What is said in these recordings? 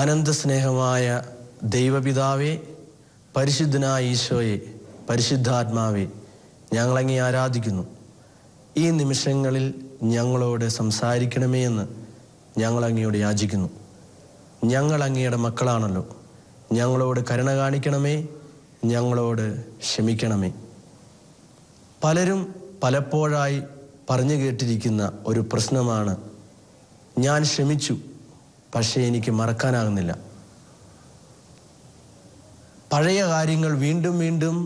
അനന്തസ്നേഹമായ ദൈവപിതാവേ പരിശുദ്ധനായ ഈശോയെ പരിശുദ്ധാത്മാവെ ഞങ്ങളങ്ങി ആരാധിക്കുന്നു ഈ നിമിഷങ്ങളിൽ ഞങ്ങളോട് സംസാരിക്കണമേ എന്ന് ഞങ്ങളങ്ങിയോട് യാചിക്കുന്നു ഞങ്ങൾ അങ്ങയുടെ മക്കളാണല്ലോ ഞങ്ങളോട് കരുണ കാണിക്കണമേ ഞങ്ങളോട് ക്ഷമിക്കണമേ പലരും പലപ്പോഴായി പറഞ്ഞു കേട്ടിരിക്കുന്ന ഒരു പ്രശ്നമാണ് ഞാൻ ക്ഷമിച്ചു പക്ഷേ എനിക്ക് മറക്കാനാകുന്നില്ല പഴയ കാര്യങ്ങൾ വീണ്ടും വീണ്ടും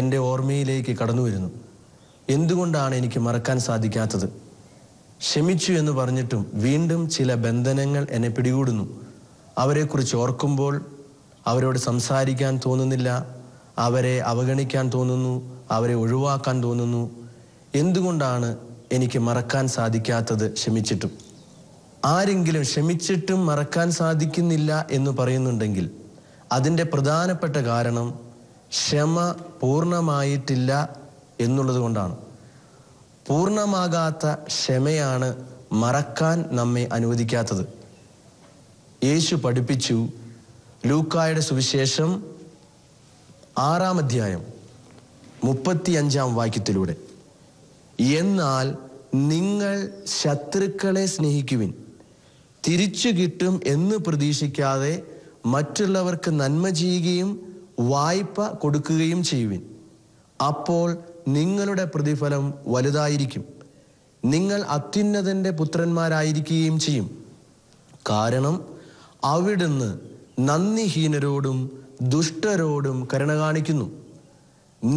എൻ്റെ ഓർമ്മയിലേക്ക് കടന്നു വരുന്നു എന്തുകൊണ്ടാണ് എനിക്ക് മറക്കാൻ സാധിക്കാത്തത് ക്ഷമിച്ചു എന്ന് പറഞ്ഞിട്ടും വീണ്ടും ചില ബന്ധനങ്ങൾ എന്നെ പിടികൂടുന്നു അവരെക്കുറിച്ച് ഓർക്കുമ്പോൾ അവരോട് സംസാരിക്കാൻ തോന്നുന്നില്ല അവരെ അവഗണിക്കാൻ തോന്നുന്നു അവരെ ഒഴിവാക്കാൻ തോന്നുന്നു എന്തുകൊണ്ടാണ് എനിക്ക് മറക്കാൻ സാധിക്കാത്തത് ക്ഷമിച്ചിട്ടും ആരെങ്കിലും ക്ഷമിച്ചിട്ടും മറക്കാൻ സാധിക്കുന്നില്ല എന്ന് പറയുന്നുണ്ടെങ്കിൽ അതിൻ്റെ പ്രധാനപ്പെട്ട കാരണം ക്ഷമ പൂർണ്ണമായിട്ടില്ല എന്നുള്ളത് കൊണ്ടാണ് പൂർണ്ണമാകാത്ത ക്ഷമയാണ് മറക്കാൻ നമ്മെ അനുവദിക്കാത്തത് യേശു പഠിപ്പിച്ചു ലൂക്കായുടെ സുവിശേഷം ആറാം അധ്യായം മുപ്പത്തി അഞ്ചാം വാക്യത്തിലൂടെ എന്നാൽ നിങ്ങൾ ശത്രുക്കളെ സ്നേഹിക്കുവിൻ തിരിച്ചു കിട്ടും എന്ന് പ്രതീക്ഷിക്കാതെ മറ്റുള്ളവർക്ക് നന്മ ചെയ്യുകയും വായ്പ കൊടുക്കുകയും ചെയ്യുവിൻ അപ്പോൾ നിങ്ങളുടെ പ്രതിഫലം വലുതായിരിക്കും നിങ്ങൾ അത്യുന്നതൻ്റെ പുത്രന്മാരായിരിക്കുകയും ചെയ്യും കാരണം അവിടുന്ന് നന്ദിഹീനരോടും ദുഷ്ടരോടും കരുണ കാണിക്കുന്നു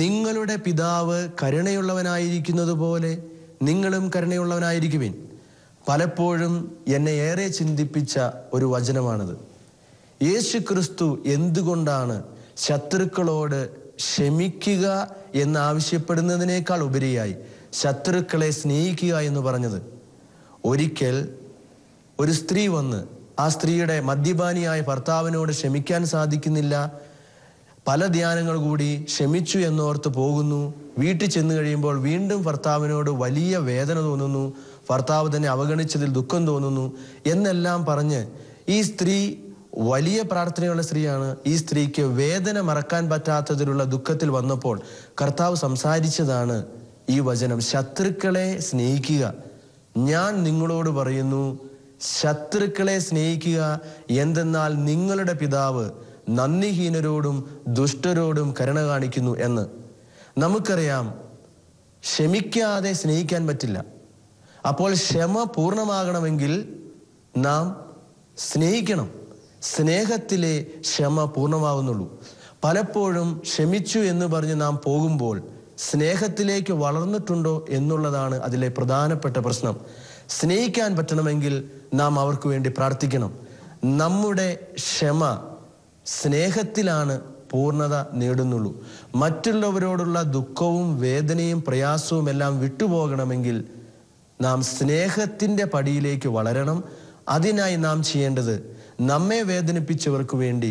നിങ്ങളുടെ പിതാവ് കരുണയുള്ളവനായിരിക്കുന്നത് പോലെ നിങ്ങളും കരുണയുള്ളവനായിരിക്കുവിൻ പലപ്പോഴും എന്നെ ഏറെ ചിന്തിപ്പിച്ച ഒരു വചനമാണിത് യേശു ക്രിസ്തു എന്തുകൊണ്ടാണ് ശത്രുക്കളോട് ക്ഷമിക്കുക എന്നാവശ്യപ്പെടുന്നതിനേക്കാൾ ഉപരിയായി ശത്രുക്കളെ സ്നേഹിക്കുക എന്ന് പറഞ്ഞത് ഒരിക്കൽ ഒരു സ്ത്രീ വന്ന് ആ സ്ത്രീയുടെ മദ്യപാനിയായ ഭർത്താവിനോട് ക്ഷമിക്കാൻ സാധിക്കുന്നില്ല പല ധ്യാനങ്ങൾ കൂടി ക്ഷമിച്ചു എന്നോർത്ത് പോകുന്നു വീട്ടിൽ ചെന്ന് കഴിയുമ്പോൾ വീണ്ടും ഭർത്താവിനോട് വലിയ വേദന തോന്നുന്നു ഭർത്താവ് തന്നെ അവഗണിച്ചതിൽ ദുഃഖം തോന്നുന്നു എന്നെല്ലാം പറഞ്ഞ് ഈ സ്ത്രീ വലിയ പ്രാർത്ഥനയുള്ള സ്ത്രീയാണ് ഈ സ്ത്രീക്ക് വേദന മറക്കാൻ പറ്റാത്തതിലുള്ള ദുഃഖത്തിൽ വന്നപ്പോൾ കർത്താവ് സംസാരിച്ചതാണ് ഈ വചനം ശത്രുക്കളെ സ്നേഹിക്കുക ഞാൻ നിങ്ങളോട് പറയുന്നു ശത്രുക്കളെ സ്നേഹിക്കുക എന്തെന്നാൽ നിങ്ങളുടെ പിതാവ് നന്ദിഹീനരോടും ദുഷ്ടരോടും കരുണ കാണിക്കുന്നു എന്ന് നമുക്കറിയാം ക്ഷമിക്കാതെ സ്നേഹിക്കാൻ പറ്റില്ല അപ്പോൾ ക്ഷമ പൂർണ്ണമാകണമെങ്കിൽ നാം സ്നേഹിക്കണം സ്നേഹത്തിലെ ക്ഷമ പൂർണ്ണമാവുന്നുള്ളൂ പലപ്പോഴും ക്ഷമിച്ചു എന്ന് പറഞ്ഞ് നാം പോകുമ്പോൾ സ്നേഹത്തിലേക്ക് വളർന്നിട്ടുണ്ടോ എന്നുള്ളതാണ് അതിലെ പ്രധാനപ്പെട്ട പ്രശ്നം സ്നേഹിക്കാൻ പറ്റണമെങ്കിൽ നാം അവർക്ക് വേണ്ടി പ്രാർത്ഥിക്കണം നമ്മുടെ ക്ഷമ സ്നേഹത്തിലാണ് പൂർണ്ണത നേടുന്നുള്ളൂ മറ്റുള്ളവരോടുള്ള ദുഃഖവും വേദനയും പ്രയാസവും എല്ലാം വിട്ടുപോകണമെങ്കിൽ നാം സ്നേഹത്തിൻ്റെ പടിയിലേക്ക് വളരണം അതിനായി നാം ചെയ്യേണ്ടത് നമ്മെ വേദനിപ്പിച്ചവർക്ക് വേണ്ടി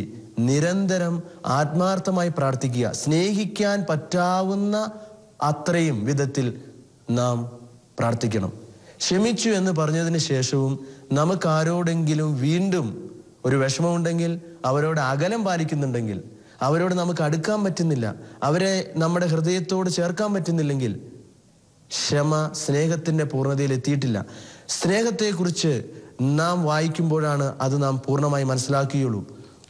നിരന്തരം ആത്മാർത്ഥമായി പ്രാർത്ഥിക്കുക സ്നേഹിക്കാൻ പറ്റാവുന്ന അത്രയും വിധത്തിൽ നാം പ്രാർത്ഥിക്കണം ക്ഷമിച്ചു എന്ന് പറഞ്ഞതിന് ശേഷവും നമുക്ക് ആരോടെങ്കിലും വീണ്ടും ഒരു വിഷമമുണ്ടെങ്കിൽ അവരോട് അകലം പാലിക്കുന്നുണ്ടെങ്കിൽ അവരോട് നമുക്ക് അടുക്കാൻ പറ്റുന്നില്ല അവരെ നമ്മുടെ ഹൃദയത്തോട് ചേർക്കാൻ പറ്റുന്നില്ലെങ്കിൽ ക്ഷമ സ്നേഹത്തിൻ്റെ പൂർണ്ണതയിൽ എത്തിയിട്ടില്ല സ്നേഹത്തെക്കുറിച്ച് നാം വായിക്കുമ്പോഴാണ് അത് നാം പൂർണ്ണമായി മനസ്സിലാക്കുകയുള്ളൂ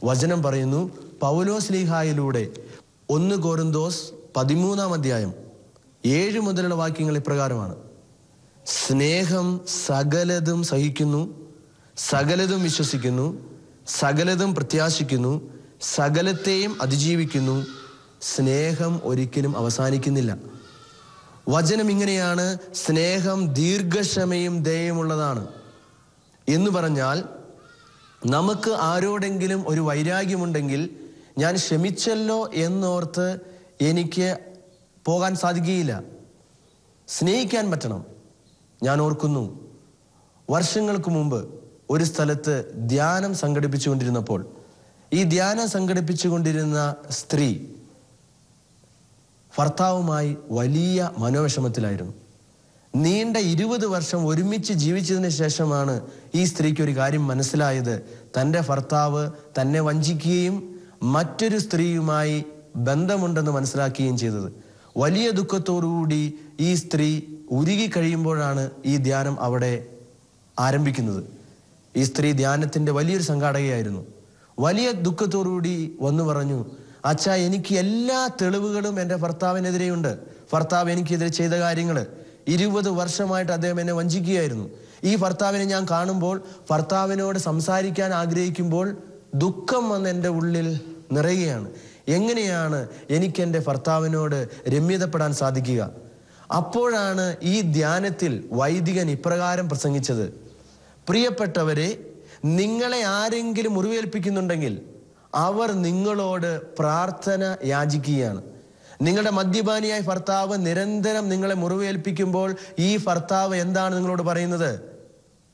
വചനം പറയുന്നു പൗലോ സ്ലീഹായിലൂടെ ഒന്ന് കോരുന്തോസ് പതിമൂന്നാം അധ്യായം ഏഴ് മുതലുള്ള വാക്യങ്ങൾ ഇപ്രകാരമാണ് സ്നേഹം സകലതും സഹിക്കുന്നു സകലതും വിശ്വസിക്കുന്നു സകലതും പ്രത്യാശിക്കുന്നു സകലത്തെയും അതിജീവിക്കുന്നു സ്നേഹം ഒരിക്കലും അവസാനിക്കുന്നില്ല വചനം ഇങ്ങനെയാണ് സ്നേഹം ദീർഘക്ഷമയും ദയമുള്ളതാണ് എന്ന് പറഞ്ഞാൽ നമുക്ക് ആരോടെങ്കിലും ഒരു വൈരാഗ്യമുണ്ടെങ്കിൽ ഞാൻ ക്ഷമിച്ചല്ലോ എന്നോർത്ത് എനിക്ക് പോകാൻ സാധിക്കുകയില്ല സ്നേഹിക്കാൻ പറ്റണം ഞാൻ ഓർക്കുന്നു വർഷങ്ങൾക്ക് മുമ്പ് ഒരു സ്ഥലത്ത് ധ്യാനം സംഘടിപ്പിച്ചുകൊണ്ടിരുന്നപ്പോൾ ഈ ധ്യാനം സംഘടിപ്പിച്ചുകൊണ്ടിരുന്ന സ്ത്രീ ഭർത്താവുമായി വലിയ മനോവിഷമത്തിലായിരുന്നു നീണ്ട ഇരുപത് വർഷം ഒരുമിച്ച് ജീവിച്ചതിന് ശേഷമാണ് ഈ സ്ത്രീക്ക് ഒരു കാര്യം മനസ്സിലായത് തൻ്റെ ഭർത്താവ് തന്നെ വഞ്ചിക്കുകയും മറ്റൊരു സ്ത്രീയുമായി ബന്ധമുണ്ടെന്ന് മനസ്സിലാക്കുകയും ചെയ്തത് വലിയ ദുഃഖത്തോടുകൂടി ഈ സ്ത്രീ ഉരുകി കഴിയുമ്പോഴാണ് ഈ ധ്യാനം അവിടെ ആരംഭിക്കുന്നത് ഈ സ്ത്രീ ധ്യാനത്തിൻ്റെ വലിയൊരു സംഘാടകയായിരുന്നു വലിയ ദുഃഖത്തോടുകൂടി വന്നു പറഞ്ഞു അച്ഛ എനിക്ക് എല്ലാ തെളിവുകളും എൻ്റെ ഭർത്താവിനെതിരെയുണ്ട് ഭർത്താവ് എനിക്കെതിരെ ചെയ്ത കാര്യങ്ങൾ ഇരുപത് വർഷമായിട്ട് അദ്ദേഹം എന്നെ വഞ്ചിക്കുകയായിരുന്നു ഈ ഭർത്താവിനെ ഞാൻ കാണുമ്പോൾ ഭർത്താവിനോട് സംസാരിക്കാൻ ആഗ്രഹിക്കുമ്പോൾ ദുഃഖം വന്ന് എൻ്റെ ഉള്ളിൽ നിറയുകയാണ് എങ്ങനെയാണ് എനിക്ക് എൻ്റെ ഭർത്താവിനോട് രമ്യതപ്പെടാൻ സാധിക്കുക അപ്പോഴാണ് ഈ ധ്യാനത്തിൽ വൈദികൻ ഇപ്രകാരം പ്രസംഗിച്ചത് പ്രിയപ്പെട്ടവരെ നിങ്ങളെ ആരെങ്കിലും മുറിവേൽപ്പിക്കുന്നുണ്ടെങ്കിൽ അവർ നിങ്ങളോട് പ്രാർത്ഥന യാചിക്കുകയാണ് നിങ്ങളുടെ മദ്യപാനിയായ ഭർത്താവ് നിരന്തരം നിങ്ങളെ മുറിവേൽപ്പിക്കുമ്പോൾ ഈ ഭർത്താവ് എന്താണ് നിങ്ങളോട് പറയുന്നത്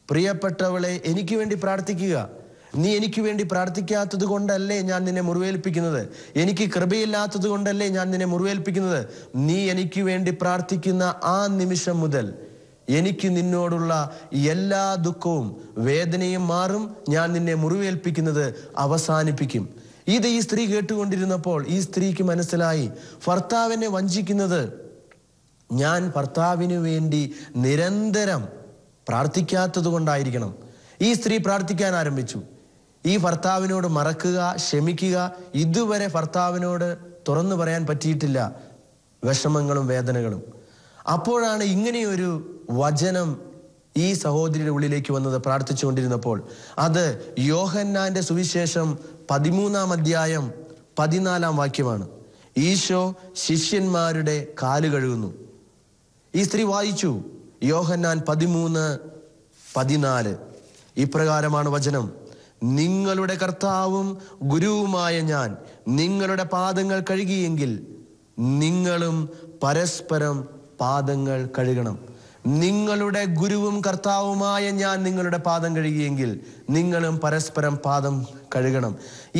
പ്രിയപ്പെട്ടവളെ എനിക്ക് വേണ്ടി പ്രാർത്ഥിക്കുക നീ എനിക്ക് വേണ്ടി പ്രാർത്ഥിക്കാത്തത് കൊണ്ടല്ലേ ഞാൻ നിന്നെ മുറിവേൽപ്പിക്കുന്നത് എനിക്ക് കൃപയില്ലാത്തത് കൊണ്ടല്ലേ ഞാൻ നിന്നെ മുറിവേൽപ്പിക്കുന്നത് നീ എനിക്ക് വേണ്ടി പ്രാർത്ഥിക്കുന്ന ആ നിമിഷം മുതൽ എനിക്ക് നിന്നോടുള്ള എല്ലാ ദുഃഖവും വേദനയും മാറും ഞാൻ നിന്നെ മുറിവേൽപ്പിക്കുന്നത് അവസാനിപ്പിക്കും ഇത് ഈ സ്ത്രീ കേട്ടുകൊണ്ടിരുന്നപ്പോൾ ഈ സ്ത്രീക്ക് മനസ്സിലായി ഭർത്താവിനെ വഞ്ചിക്കുന്നത് ഞാൻ ഭർത്താവിന് വേണ്ടി നിരന്തരം പ്രാർത്ഥിക്കാത്തത് കൊണ്ടായിരിക്കണം ഈ സ്ത്രീ പ്രാർത്ഥിക്കാൻ ആരംഭിച്ചു ഈ ഭർത്താവിനോട് മറക്കുക ക്ഷമിക്കുക ഇതുവരെ ഭർത്താവിനോട് തുറന്നു പറയാൻ പറ്റിയിട്ടില്ല വിഷമങ്ങളും വേദനകളും അപ്പോഴാണ് ഇങ്ങനെയൊരു വചനം ഈ സഹോദരിയുടെ ഉള്ളിലേക്ക് വന്നത് പ്രാർത്ഥിച്ചുകൊണ്ടിരുന്നപ്പോൾ അത് യോഹന്നാന്റെ സുവിശേഷം പതിമൂന്നാം അധ്യായം പതിനാലാം വാക്യമാണ് ഈശോ ശിഷ്യന്മാരുടെ കാല് കഴുകുന്നു ഈ സ്ത്രീ വായിച്ചു യോഹന്നാൻ പതിമൂന്ന് പതിനാല് ഇപ്രകാരമാണ് വചനം നിങ്ങളുടെ കർത്താവും ഗുരുവുമായ ഞാൻ നിങ്ങളുടെ പാദങ്ങൾ കഴുകിയെങ്കിൽ നിങ്ങളും പരസ്പരം പാദങ്ങൾ കഴുകണം നിങ്ങളുടെ ഗുരുവും കർത്താവുമായ ഞാൻ നിങ്ങളുടെ പാദം കഴുകിയെങ്കിൽ നിങ്ങളും പരസ്പരം പാദം കഴുകണം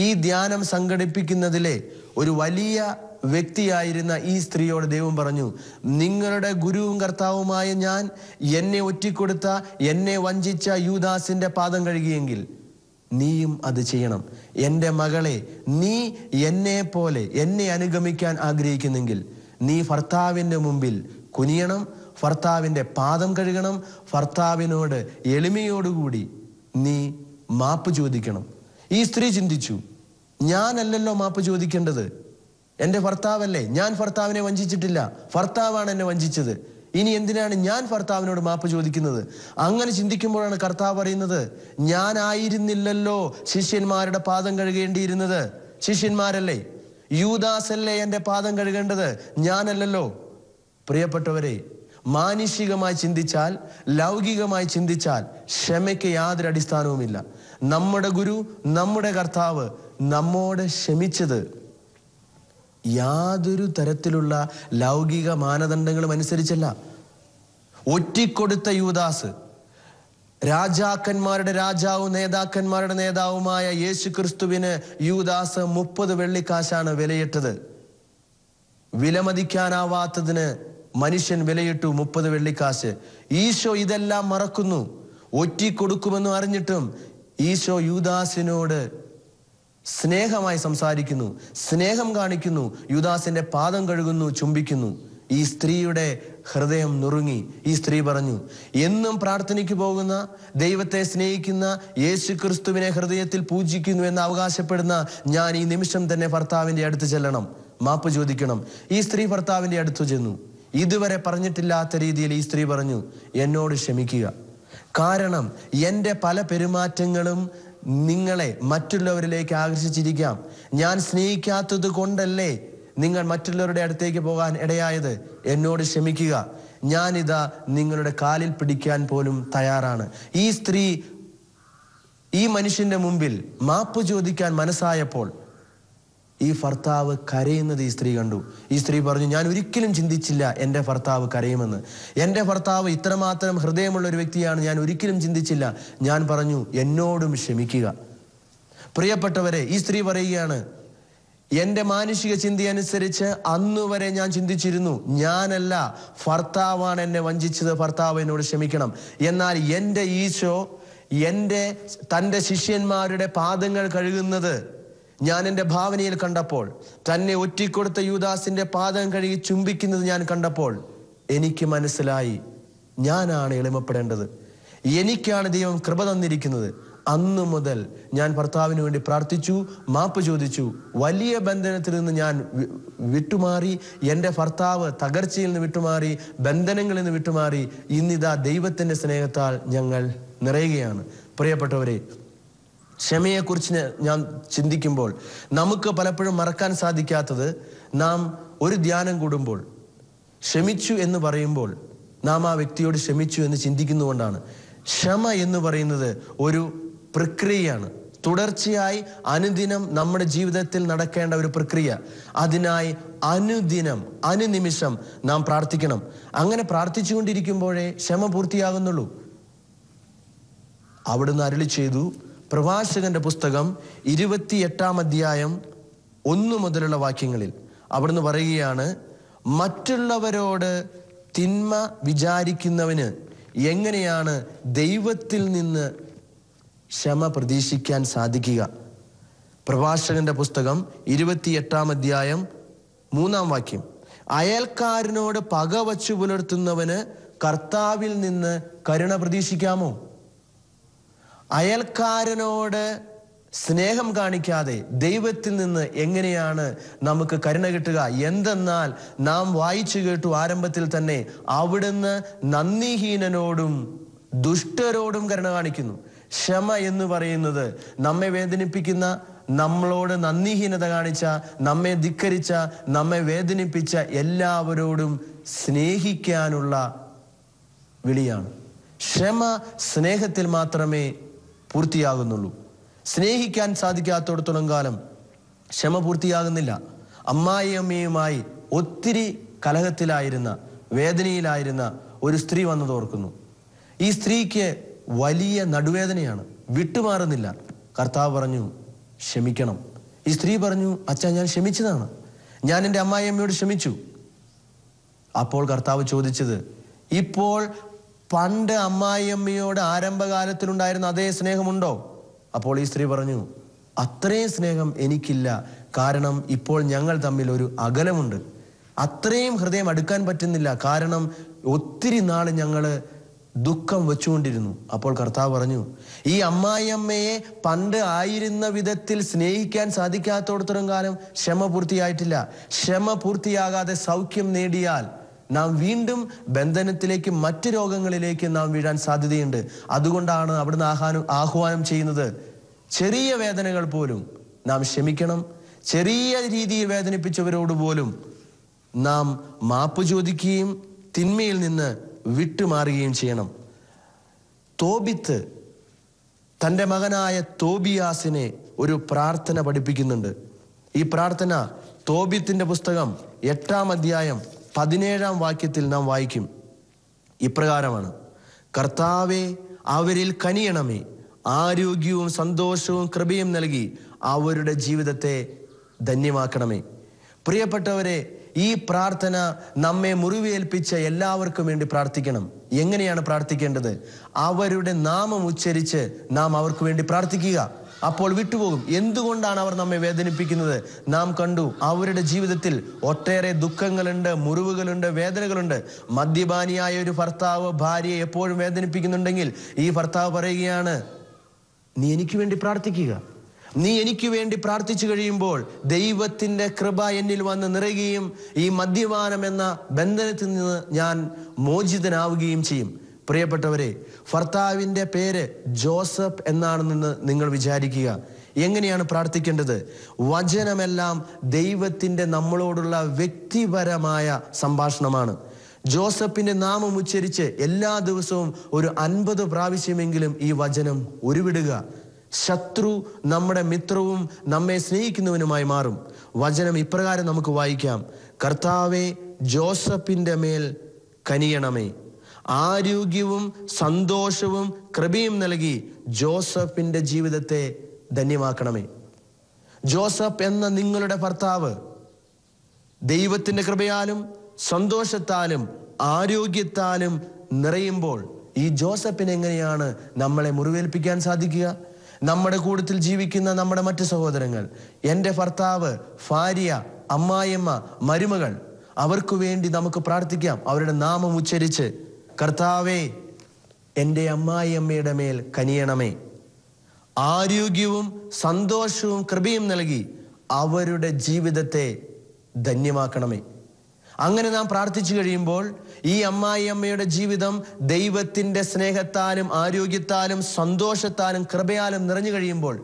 ഈ ധ്യാനം സംഘടിപ്പിക്കുന്നതിലെ ഒരു വലിയ വ്യക്തിയായിരുന്ന ഈ സ്ത്രീയോട് ദൈവം പറഞ്ഞു നിങ്ങളുടെ ഗുരുവും കർത്താവുമായ ഞാൻ എന്നെ ഒറ്റിക്കൊടുത്ത എന്നെ വഞ്ചിച്ച യൂദാസിന്റെ പാദം കഴുകിയെങ്കിൽ നീയും അത് ചെയ്യണം എൻ്റെ മകളെ നീ എന്നെ പോലെ എന്നെ അനുഗമിക്കാൻ ആഗ്രഹിക്കുന്നെങ്കിൽ നീ ഭർത്താവിൻ്റെ മുമ്പിൽ കുനിയണം ഭർത്താവിൻ്റെ പാദം കഴുകണം ഭർത്താവിനോട് എളിമയോടുകൂടി നീ മാപ്പ് ചോദിക്കണം ഈ സ്ത്രീ ചിന്തിച്ചു ഞാനല്ലല്ലോ മാപ്പ് ചോദിക്കേണ്ടത് എൻ്റെ ഭർത്താവല്ലേ ഞാൻ ഭർത്താവിനെ വഞ്ചിച്ചിട്ടില്ല ഭർത്താവാണ് എന്നെ വഞ്ചിച്ചത് ഇനി എന്തിനാണ് ഞാൻ ഭർത്താവിനോട് മാപ്പ് ചോദിക്കുന്നത് അങ്ങനെ ചിന്തിക്കുമ്പോഴാണ് കർത്താവ് പറയുന്നത് ഞാനായിരുന്നില്ലല്ലോ ശിഷ്യന്മാരുടെ പാദം കഴുകേണ്ടിയിരുന്നത് ശിഷ്യന്മാരല്ലേ യൂദാസല്ലേ എൻ്റെ പാദം കഴുകേണ്ടത് ഞാനല്ലല്ലോ പ്രിയപ്പെട്ടവരെ മാനുഷികമായി ചിന്തിച്ചാൽ ലൗകികമായി ചിന്തിച്ചാൽ ക്ഷമയ്ക്ക് യാതൊരു അടിസ്ഥാനവുമില്ല നമ്മുടെ ഗുരു നമ്മുടെ കർത്താവ് നമ്മോട് ക്ഷമിച്ചത് യാതൊരു തരത്തിലുള്ള ലൗകിക മാനദണ്ഡങ്ങളും അനുസരിച്ചല്ല ഒറ്റിക്കൊടുത്ത യുവദാസ് രാജാക്കന്മാരുടെ രാജാവും നേതാക്കന്മാരുടെ നേതാവുമായ യേശു ക്രിസ്തുവിന് യുവദാസ് മുപ്പത് വെള്ളിക്കാശാണ് വിലയിട്ടത് വിലമതിക്കാനാവാത്തതിന് മനുഷ്യൻ വിലയിട്ടു മുപ്പത് വെള്ളിക്കാശ് ഈശോ ഇതെല്ലാം മറക്കുന്നു ഒറ്റിക്കൊടുക്കുമെന്ന് അറിഞ്ഞിട്ടും ഈശോ യൂദാസിനോട് സ്നേഹമായി സംസാരിക്കുന്നു സ്നേഹം കാണിക്കുന്നു യുദാസിന്റെ പാദം കഴുകുന്നു ചുംബിക്കുന്നു ഈ സ്ത്രീയുടെ ഹൃദയം നുറുങ്ങി ഈ സ്ത്രീ പറഞ്ഞു എന്നും പ്രാർത്ഥനയ്ക്ക് പോകുന്ന ദൈവത്തെ സ്നേഹിക്കുന്ന യേശു ക്രിസ്തുവിനെ ഹൃദയത്തിൽ പൂജിക്കുന്നു എന്ന് അവകാശപ്പെടുന്ന ഞാൻ ഈ നിമിഷം തന്നെ ഭർത്താവിന്റെ അടുത്ത് ചെല്ലണം മാപ്പ് ചോദിക്കണം ഈ സ്ത്രീ ഭർത്താവിന്റെ അടുത്ത് ചെന്നു ഇതുവരെ പറഞ്ഞിട്ടില്ലാത്ത രീതിയിൽ ഈ സ്ത്രീ പറഞ്ഞു എന്നോട് ക്ഷമിക്കുക കാരണം എൻ്റെ പല പെരുമാറ്റങ്ങളും നിങ്ങളെ മറ്റുള്ളവരിലേക്ക് ആകർഷിച്ചിരിക്കാം ഞാൻ സ്നേഹിക്കാത്തത് കൊണ്ടല്ലേ നിങ്ങൾ മറ്റുള്ളവരുടെ അടുത്തേക്ക് പോകാൻ ഇടയായത് എന്നോട് ക്ഷമിക്കുക ഞാനിതാ നിങ്ങളുടെ കാലിൽ പിടിക്കാൻ പോലും തയ്യാറാണ് ഈ സ്ത്രീ ഈ മനുഷ്യന്റെ മുമ്പിൽ മാപ്പ് ചോദിക്കാൻ മനസ്സായപ്പോൾ ഈ ഭർത്താവ് കരയുന്നത് ഈ സ്ത്രീ കണ്ടു ഈ സ്ത്രീ പറഞ്ഞു ഞാൻ ഒരിക്കലും ചിന്തിച്ചില്ല എൻ്റെ ഭർത്താവ് കരയുമെന്ന് എൻ്റെ ഭർത്താവ് ഇത്രമാത്രം ഹൃദയമുള്ള ഒരു വ്യക്തിയാണ് ഞാൻ ഒരിക്കലും ചിന്തിച്ചില്ല ഞാൻ പറഞ്ഞു എന്നോടും ക്ഷമിക്കുക പ്രിയപ്പെട്ടവരെ ഈ സ്ത്രീ പറയുകയാണ് എൻ്റെ മാനുഷിക ചിന്തയനുസരിച്ച് അന്നു വരെ ഞാൻ ചിന്തിച്ചിരുന്നു ഞാനല്ല ഭർത്താവാണ് എന്നെ വഞ്ചിച്ചത് ഭർത്താവ് എന്നോട് ക്ഷമിക്കണം എന്നാൽ എൻ്റെ ഈശോ എൻ്റെ തൻ്റെ ശിഷ്യന്മാരുടെ പാദങ്ങൾ കഴുകുന്നത് ഞാൻ എൻ്റെ ഭാവനയിൽ കണ്ടപ്പോൾ തന്നെ ഒറ്റിക്കൊടുത്ത യൂദാസിൻ്റെ പാദം കഴുകി ചുംബിക്കുന്നത് ഞാൻ കണ്ടപ്പോൾ എനിക്ക് മനസ്സിലായി ഞാനാണ് എളിമപ്പെടേണ്ടത് എനിക്കാണ് ദൈവം കൃപ തന്നിരിക്കുന്നത് അന്നു മുതൽ ഞാൻ ഭർത്താവിന് വേണ്ടി പ്രാർത്ഥിച്ചു മാപ്പ് ചോദിച്ചു വലിയ ബന്ധനത്തിൽ നിന്ന് ഞാൻ വിട്ടുമാറി എൻ്റെ ഭർത്താവ് തകർച്ചയിൽ നിന്ന് വിട്ടുമാറി ബന്ധനങ്ങളിൽ നിന്ന് വിട്ടുമാറി ഇന്നിതാ ദൈവത്തിൻ്റെ സ്നേഹത്താൽ ഞങ്ങൾ നിറയുകയാണ് പ്രിയപ്പെട്ടവരെ ക്ഷമയെക്കുറിച്ച് ഞാൻ ചിന്തിക്കുമ്പോൾ നമുക്ക് പലപ്പോഴും മറക്കാൻ സാധിക്കാത്തത് നാം ഒരു ധ്യാനം കൂടുമ്പോൾ ക്ഷമിച്ചു എന്ന് പറയുമ്പോൾ നാം ആ വ്യക്തിയോട് ക്ഷമിച്ചു എന്ന് ചിന്തിക്കുന്നുകൊണ്ടാണ് ക്ഷമ എന്ന് പറയുന്നത് ഒരു പ്രക്രിയയാണ് തുടർച്ചയായി അനുദിനം നമ്മുടെ ജീവിതത്തിൽ നടക്കേണ്ട ഒരു പ്രക്രിയ അതിനായി അനുദിനം അനുനിമിഷം നാം പ്രാർത്ഥിക്കണം അങ്ങനെ പ്രാർത്ഥിച്ചുകൊണ്ടിരിക്കുമ്പോഴേ ക്ഷമ പൂർത്തിയാകുന്നുള്ളൂ അവിടുന്ന് അരളി ചെയ്തു പ്രവാചകന്റെ പുസ്തകം ഇരുപത്തിയെട്ടാം അധ്യായം ഒന്ന് മുതലുള്ള വാക്യങ്ങളിൽ അവിടുന്ന് പറയുകയാണ് മറ്റുള്ളവരോട് തിന്മ വിചാരിക്കുന്നവന് എങ്ങനെയാണ് ദൈവത്തിൽ നിന്ന് ക്ഷമ പ്രതീക്ഷിക്കാൻ സാധിക്കുക പ്രഭാഷകന്റെ പുസ്തകം ഇരുപത്തിയെട്ടാം അധ്യായം മൂന്നാം വാക്യം അയൽക്കാരനോട് പക വച്ചു പുലർത്തുന്നവന് കർത്താവിൽ നിന്ന് കരുണ പ്രതീക്ഷിക്കാമോ അയൽക്കാരനോട് സ്നേഹം കാണിക്കാതെ ദൈവത്തിൽ നിന്ന് എങ്ങനെയാണ് നമുക്ക് കരുണ കിട്ടുക എന്തെന്നാൽ നാം വായിച്ചു കേട്ടു ആരംഭത്തിൽ തന്നെ അവിടുന്ന് നന്ദിഹീനനോടും ദുഷ്ടരോടും കരുണ കാണിക്കുന്നു ക്ഷമ എന്ന് പറയുന്നത് നമ്മെ വേദനിപ്പിക്കുന്ന നമ്മളോട് നന്ദിഹീനത കാണിച്ച നമ്മെ ധിക്കരിച്ച നമ്മെ വേദനിപ്പിച്ച എല്ലാവരോടും സ്നേഹിക്കാനുള്ള വിളിയാണ് ക്ഷമ സ്നേഹത്തിൽ മാത്രമേ പൂർത്തിയാകുന്നുള്ളൂ സ്നേഹിക്കാൻ സാധിക്കാത്തടത്തോളം കാലം ക്ഷമ പൂർത്തിയാകുന്നില്ല അമ്മയുമായി ഒത്തിരി കലഹത്തിലായിരുന്ന വേദനയിലായിരുന്ന ഒരു സ്ത്രീ വന്നതോർക്കുന്നു ഈ സ്ത്രീക്ക് വലിയ നടുവേദനയാണ് വിട്ടുമാറുന്നില്ല കർത്താവ് പറഞ്ഞു ക്ഷമിക്കണം ഈ സ്ത്രീ പറഞ്ഞു അച്ഛാ ഞാൻ ക്ഷമിച്ചതാണ് ഞാൻ എൻ്റെ അമ്മയോട് ക്ഷമിച്ചു അപ്പോൾ കർത്താവ് ചോദിച്ചത് ഇപ്പോൾ പണ്ട് അമ്മായിയമ്മയോട് ആരംഭകാലത്തിലുണ്ടായിരുന്ന അതേ സ്നേഹമുണ്ടോ അപ്പോൾ ഈ സ്ത്രീ പറഞ്ഞു അത്രയും സ്നേഹം എനിക്കില്ല കാരണം ഇപ്പോൾ ഞങ്ങൾ തമ്മിൽ ഒരു അകലമുണ്ട് അത്രയും ഹൃദയം അടുക്കാൻ പറ്റുന്നില്ല കാരണം ഒത്തിരി നാൾ ഞങ്ങൾ ദുഃഖം വെച്ചുകൊണ്ടിരുന്നു അപ്പോൾ കർത്താവ് പറഞ്ഞു ഈ അമ്മായിയമ്മയെ പണ്ട് ആയിരുന്ന വിധത്തിൽ സ്നേഹിക്കാൻ സാധിക്കാത്തോടത്തോളം കാലം ക്ഷമ പൂർത്തിയായിട്ടില്ല ക്ഷമ പൂർത്തിയാകാതെ സൗഖ്യം നേടിയാൽ നാം വീണ്ടും ബന്ധനത്തിലേക്ക് മറ്റ് രോഗങ്ങളിലേക്ക് നാം വീഴാൻ സാധ്യതയുണ്ട് അതുകൊണ്ടാണ് അവിടുന്ന് ആഹ്വാനം ആഹ്വാനം ചെയ്യുന്നത് ചെറിയ വേദനകൾ പോലും നാം ക്ഷമിക്കണം ചെറിയ രീതിയിൽ വേദനിപ്പിച്ചവരോട് പോലും നാം മാപ്പ് ചോദിക്കുകയും തിന്മയിൽ നിന്ന് വിട്ടുമാറുകയും ചെയ്യണം തോബിത്ത് തൻ്റെ മകനായ തോബിയാസിനെ ഒരു പ്രാർത്ഥന പഠിപ്പിക്കുന്നുണ്ട് ഈ പ്രാർത്ഥന തോബിത്തിൻ്റെ പുസ്തകം എട്ടാം അധ്യായം പതിനേഴാം വാക്യത്തിൽ നാം വായിക്കും ഇപ്രകാരമാണ് കർത്താവെ അവരിൽ കനിയണമേ ആരോഗ്യവും സന്തോഷവും കൃപയും നൽകി അവരുടെ ജീവിതത്തെ ധന്യമാക്കണമേ പ്രിയപ്പെട്ടവരെ ഈ പ്രാർത്ഥന നമ്മെ മുറിവേൽപ്പിച്ച എല്ലാവർക്കും വേണ്ടി പ്രാർത്ഥിക്കണം എങ്ങനെയാണ് പ്രാർത്ഥിക്കേണ്ടത് അവരുടെ നാമം ഉച്ചരിച്ച് നാം അവർക്ക് വേണ്ടി പ്രാർത്ഥിക്കുക അപ്പോൾ വിട്ടുപോകും എന്തുകൊണ്ടാണ് അവർ നമ്മെ വേദനിപ്പിക്കുന്നത് നാം കണ്ടു അവരുടെ ജീവിതത്തിൽ ഒട്ടേറെ ദുഃഖങ്ങളുണ്ട് മുറിവുകളുണ്ട് വേദനകളുണ്ട് മദ്യപാനിയായ ഒരു ഭർത്താവ് ഭാര്യയെ എപ്പോഴും വേദനിപ്പിക്കുന്നുണ്ടെങ്കിൽ ഈ ഭർത്താവ് പറയുകയാണ് നീ എനിക്ക് വേണ്ടി പ്രാർത്ഥിക്കുക നീ എനിക്ക് വേണ്ടി പ്രാർത്ഥിച്ചു കഴിയുമ്പോൾ ദൈവത്തിൻ്റെ കൃപ എന്നിൽ വന്ന് നിറയുകയും ഈ മദ്യപാനം എന്ന ബന്ധനത്തിൽ നിന്ന് ഞാൻ മോചിതനാവുകയും ചെയ്യും പ്രിയപ്പെട്ടവരെ ഭർത്താവിൻ്റെ പേര് ജോസഫ് എന്നാണെന്ന് നിങ്ങൾ വിചാരിക്കുക എങ്ങനെയാണ് പ്രാർത്ഥിക്കേണ്ടത് വചനമെല്ലാം ദൈവത്തിൻ്റെ നമ്മളോടുള്ള വ്യക്തിപരമായ സംഭാഷണമാണ് ജോസഫിൻ്റെ നാമം ഉച്ചരിച്ച് എല്ലാ ദിവസവും ഒരു അൻപത് പ്രാവശ്യമെങ്കിലും ഈ വചനം ഉരുവിടുക ശത്രു നമ്മുടെ മിത്രവും നമ്മെ സ്നേഹിക്കുന്നവനുമായി മാറും വചനം ഇപ്രകാരം നമുക്ക് വായിക്കാം കർത്താവെ ജോസഫിൻ്റെ മേൽ കനിയണമേ ആരോഗ്യവും സന്തോഷവും കൃപയും നൽകി ജോസഫിൻ്റെ ജീവിതത്തെ ധന്യമാക്കണമേ ജോസഫ് എന്ന നിങ്ങളുടെ ഭർത്താവ് ദൈവത്തിൻ്റെ കൃപയാലും സന്തോഷത്താലും ആരോഗ്യത്താലും നിറയുമ്പോൾ ഈ ജോസഫിന് എങ്ങനെയാണ് നമ്മളെ മുറിവേൽപ്പിക്കാൻ സാധിക്കുക നമ്മുടെ കൂട്ടത്തിൽ ജീവിക്കുന്ന നമ്മുടെ മറ്റു സഹോദരങ്ങൾ എൻ്റെ ഭർത്താവ് ഭാര്യ അമ്മായിയമ്മ മരുമകൾ അവർക്ക് വേണ്ടി നമുക്ക് പ്രാർത്ഥിക്കാം അവരുടെ നാമം ഉച്ചരിച്ച് കർത്താവേ എൻ്റെ അമ്മായിയമ്മയുടെ മേൽ കനിയണമേ ആരോഗ്യവും സന്തോഷവും കൃപയും നൽകി അവരുടെ ജീവിതത്തെ ധന്യമാക്കണമേ അങ്ങനെ നാം പ്രാർത്ഥിച്ചു കഴിയുമ്പോൾ ഈ അമ്മായി അമ്മയുടെ ജീവിതം ദൈവത്തിൻ്റെ സ്നേഹത്താലും ആരോഗ്യത്താലും സന്തോഷത്താലും കൃപയാലും നിറഞ്ഞു കഴിയുമ്പോൾ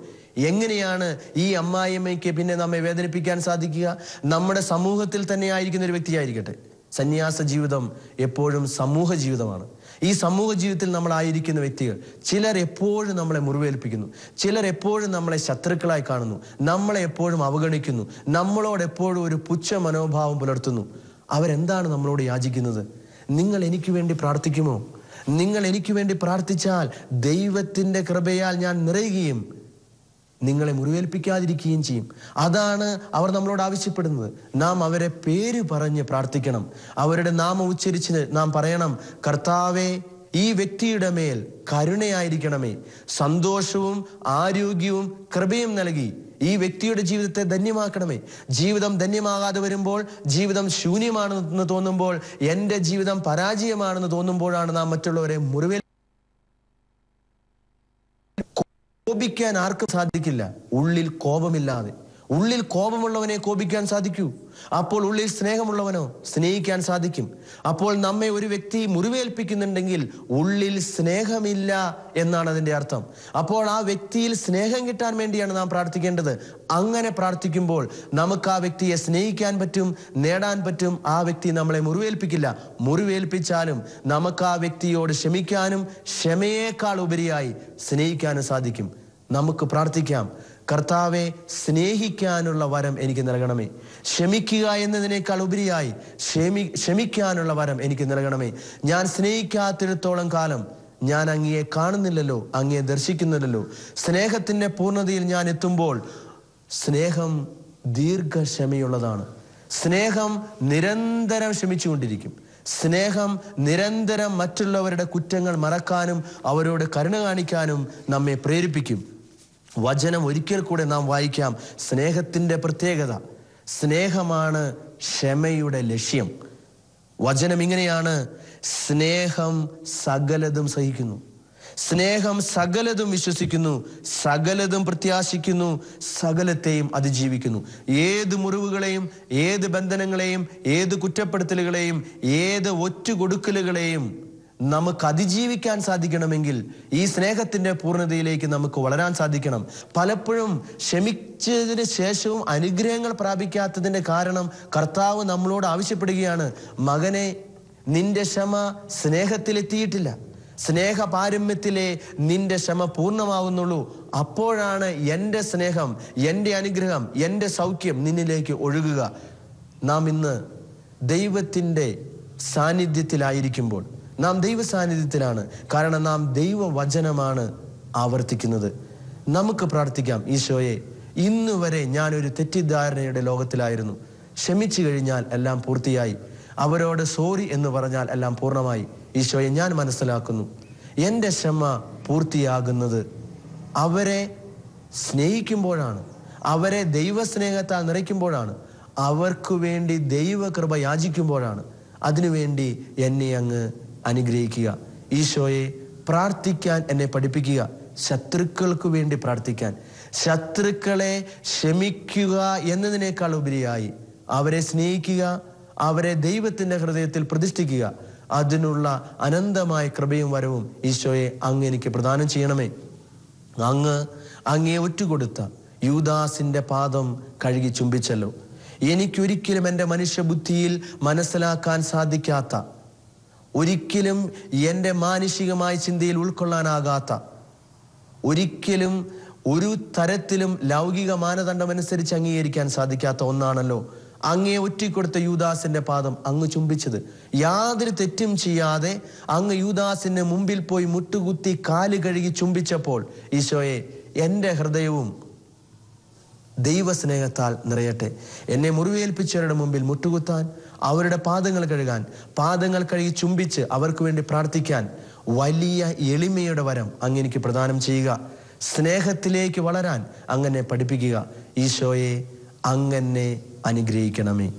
എങ്ങനെയാണ് ഈ അമ്മായിയമ്മയ്ക്ക് പിന്നെ നമ്മെ വേദനിപ്പിക്കാൻ സാധിക്കുക നമ്മുടെ സമൂഹത്തിൽ തന്നെ ആയിരിക്കുന്ന ഒരു വ്യക്തിയായിരിക്കട്ടെ സന്യാസ ജീവിതം എപ്പോഴും സമൂഹ ജീവിതമാണ് ഈ സമൂഹ ജീവിതത്തിൽ നമ്മളായിരിക്കുന്ന വ്യക്തികൾ ചിലർ എപ്പോഴും നമ്മളെ മുറിവേൽപ്പിക്കുന്നു ചിലർ എപ്പോഴും നമ്മളെ ശത്രുക്കളായി കാണുന്നു നമ്മളെ എപ്പോഴും അവഗണിക്കുന്നു നമ്മളോട് എപ്പോഴും ഒരു പുച്ഛ മനോഭാവം പുലർത്തുന്നു അവരെന്താണ് നമ്മളോട് യാചിക്കുന്നത് നിങ്ങൾ എനിക്ക് വേണ്ടി പ്രാർത്ഥിക്കുമോ നിങ്ങൾ എനിക്ക് വേണ്ടി പ്രാർത്ഥിച്ചാൽ ദൈവത്തിൻ്റെ കൃപയാൽ ഞാൻ നിറയുകയും നിങ്ങളെ മുറിവേൽപ്പിക്കാതിരിക്കുകയും ചെയ്യും അതാണ് അവർ നമ്മളോട് ആവശ്യപ്പെടുന്നത് നാം അവരെ പേര് പറഞ്ഞ് പ്രാർത്ഥിക്കണം അവരുടെ നാമം ഉച്ചരിച്ച് നാം പറയണം കർത്താവെ ഈ വ്യക്തിയുടെ മേൽ കരുണയായിരിക്കണമേ സന്തോഷവും ആരോഗ്യവും കൃപയും നൽകി ഈ വ്യക്തിയുടെ ജീവിതത്തെ ധന്യമാക്കണമേ ജീവിതം ധന്യമാകാതെ വരുമ്പോൾ ജീവിതം ശൂന്യമാണെന്ന് തോന്നുമ്പോൾ എൻ്റെ ജീവിതം പരാജയമാണെന്ന് തോന്നുമ്പോഴാണ് നാം മറ്റുള്ളവരെ മുറിവേൽ കോപിക്കാൻ ആർക്കും സാധിക്കില്ല ഉള്ളിൽ കോപമില്ലാതെ ഉള്ളിൽ കോപമുള്ളവനെ കോപിക്കാൻ സാധിക്കൂ അപ്പോൾ ഉള്ളിൽ സ്നേഹമുള്ളവനോ സ്നേഹിക്കാൻ സാധിക്കും അപ്പോൾ നമ്മെ ഒരു വ്യക്തി മുറിവേൽപ്പിക്കുന്നുണ്ടെങ്കിൽ ഉള്ളിൽ സ്നേഹമില്ല എന്നാണ് അതിൻ്റെ അർത്ഥം അപ്പോൾ ആ വ്യക്തിയിൽ സ്നേഹം കിട്ടാൻ വേണ്ടിയാണ് നാം പ്രാർത്ഥിക്കേണ്ടത് അങ്ങനെ പ്രാർത്ഥിക്കുമ്പോൾ നമുക്ക് ആ വ്യക്തിയെ സ്നേഹിക്കാൻ പറ്റും നേടാൻ പറ്റും ആ വ്യക്തി നമ്മളെ മുറിവേൽപ്പിക്കില്ല മുറിവേൽപ്പിച്ചാലും നമുക്ക് ആ വ്യക്തിയോട് ക്ഷമിക്കാനും ക്ഷമയേക്കാൾ ഉപരിയായി സ്നേഹിക്കാനും സാധിക്കും നമുക്ക് പ്രാർത്ഥിക്കാം കർത്താവെ സ്നേഹിക്കാനുള്ള വരം എനിക്ക് നൽകണമേ ക്ഷമിക്കുക എന്നതിനേക്കാൾ ഉപരിയായി ക്ഷമി ക്ഷമിക്കാനുള്ള വരം എനിക്ക് നൽകണമേ ഞാൻ സ്നേഹിക്കാത്തിടത്തോളം കാലം ഞാൻ അങ്ങയെ കാണുന്നില്ലല്ലോ അങ്ങയെ ദർശിക്കുന്നില്ലല്ലോ സ്നേഹത്തിൻ്റെ പൂർണ്ണതയിൽ ഞാൻ എത്തുമ്പോൾ സ്നേഹം ദീർഘക്ഷമയുള്ളതാണ് സ്നേഹം നിരന്തരം ക്ഷമിച്ചുകൊണ്ടിരിക്കും സ്നേഹം നിരന്തരം മറ്റുള്ളവരുടെ കുറ്റങ്ങൾ മറക്കാനും അവരോട് കരുണ കാണിക്കാനും നമ്മെ പ്രേരിപ്പിക്കും വചനം ഒരിക്കൽ കൂടെ നാം വായിക്കാം സ്നേഹത്തിൻ്റെ പ്രത്യേകത സ്നേഹമാണ് ക്ഷമയുടെ ലക്ഷ്യം വചനം ഇങ്ങനെയാണ് സ്നേഹം സകലതും സഹിക്കുന്നു സ്നേഹം സകലതും വിശ്വസിക്കുന്നു സകലതും പ്രത്യാശിക്കുന്നു സകലത്തെയും അതിജീവിക്കുന്നു ഏത് മുറിവുകളെയും ഏത് ബന്ധനങ്ങളെയും ഏത് കുറ്റപ്പെടുത്തലുകളെയും ഏത് ഒറ്റുകൊടുക്കലുകളെയും നമുക്ക് അതിജീവിക്കാൻ സാധിക്കണമെങ്കിൽ ഈ സ്നേഹത്തിൻ്റെ പൂർണ്ണതയിലേക്ക് നമുക്ക് വളരാൻ സാധിക്കണം പലപ്പോഴും ക്ഷമിച്ചതിന് ശേഷവും അനുഗ്രഹങ്ങൾ പ്രാപിക്കാത്തതിൻ്റെ കാരണം കർത്താവ് നമ്മളോട് ആവശ്യപ്പെടുകയാണ് മകനെ നിന്റെ ക്ഷമ സ്നേഹത്തിലെത്തിയിട്ടില്ല സ്നേഹ പാരമ്യത്തിലെ നിന്റെ ക്ഷമ പൂർണ്ണമാവുന്നുള്ളൂ അപ്പോഴാണ് എൻ്റെ സ്നേഹം എൻ്റെ അനുഗ്രഹം എൻ്റെ സൗഖ്യം നിന്നിലേക്ക് ഒഴുകുക നാം ഇന്ന് ദൈവത്തിൻ്റെ സാന്നിധ്യത്തിലായിരിക്കുമ്പോൾ നാം ദൈവ സാന്നിധ്യത്തിലാണ് കാരണം നാം ദൈവവചനമാണ് ആവർത്തിക്കുന്നത് നമുക്ക് പ്രാർത്ഥിക്കാം ഈശോയെ ഇന്നുവരെ വരെ ഞാനൊരു തെറ്റിദ്ധാരണയുടെ ലോകത്തിലായിരുന്നു ക്ഷമിച്ചു കഴിഞ്ഞാൽ എല്ലാം പൂർത്തിയായി അവരോട് സോറി എന്ന് പറഞ്ഞാൽ എല്ലാം പൂർണ്ണമായി ഈശോയെ ഞാൻ മനസ്സിലാക്കുന്നു എൻ്റെ ക്ഷമ പൂർത്തിയാകുന്നത് അവരെ സ്നേഹിക്കുമ്പോഴാണ് അവരെ ദൈവസ്നേഹത്താൽ നിറയ്ക്കുമ്പോഴാണ് അവർക്ക് വേണ്ടി ദൈവകൃപ യാചിക്കുമ്പോഴാണ് അതിനുവേണ്ടി എന്നെ അങ്ങ് അനുഗ്രഹിക്കുക ഈശോയെ പ്രാർത്ഥിക്കാൻ എന്നെ പഠിപ്പിക്കുക ശത്രുക്കൾക്ക് വേണ്ടി പ്രാർത്ഥിക്കാൻ ശത്രുക്കളെ ക്ഷമിക്കുക എന്നതിനേക്കാൾ ഉപരിയായി അവരെ സ്നേഹിക്കുക അവരെ ദൈവത്തിൻ്റെ ഹൃദയത്തിൽ പ്രതിഷ്ഠിക്കുക അതിനുള്ള അനന്തമായ കൃപയും വരവും ഈശോയെ അങ്ങ് എനിക്ക് പ്രദാനം ചെയ്യണമേ അങ്ങ് അങ്ങേ ഒറ്റുകൊടുത്ത യൂദാസിൻ്റെ പാദം കഴുകി ചുംബിച്ചല്ലോ എനിക്കൊരിക്കലും എൻ്റെ മനുഷ്യബുദ്ധിയിൽ മനസ്സിലാക്കാൻ സാധിക്കാത്ത ഒരിക്കലും എൻ്റെ മാനുഷികമായ ചിന്തയിൽ ഉൾക്കൊള്ളാനാകാത്ത ഒരിക്കലും ഒരു തരത്തിലും ലൗകിക മാനദണ്ഡമനുസരിച്ച് അംഗീകരിക്കാൻ സാധിക്കാത്ത ഒന്നാണല്ലോ അങ്ങേ ഒറ്റിക്കൊടുത്ത യൂദാസിന്റെ പാദം അങ്ങ് ചുംബിച്ചത് യാതൊരു തെറ്റും ചെയ്യാതെ അങ്ങ് യൂദാസിന്റെ മുമ്പിൽ പോയി മുട്ടുകുത്തി കാല് കഴുകി ചുംബിച്ചപ്പോൾ ഈശോയെ എൻ്റെ ഹൃദയവും ദൈവസ്നേഹത്താൽ നിറയട്ടെ എന്നെ മുറിവേൽപ്പിച്ചവരുടെ മുമ്പിൽ മുട്ടുകുത്താൻ അവരുടെ പാദങ്ങൾ കഴുകാൻ പാദങ്ങൾ കഴുകി ചുംബിച്ച് അവർക്ക് വേണ്ടി പ്രാർത്ഥിക്കാൻ വലിയ എളിമയുടെ വരം അങ്ങ് പ്രദാനം ചെയ്യുക സ്നേഹത്തിലേക്ക് വളരാൻ അങ്ങനെ പഠിപ്പിക്കുക ഈശോയെ അങ്ങനെ അനുഗ്രഹിക്കണമേ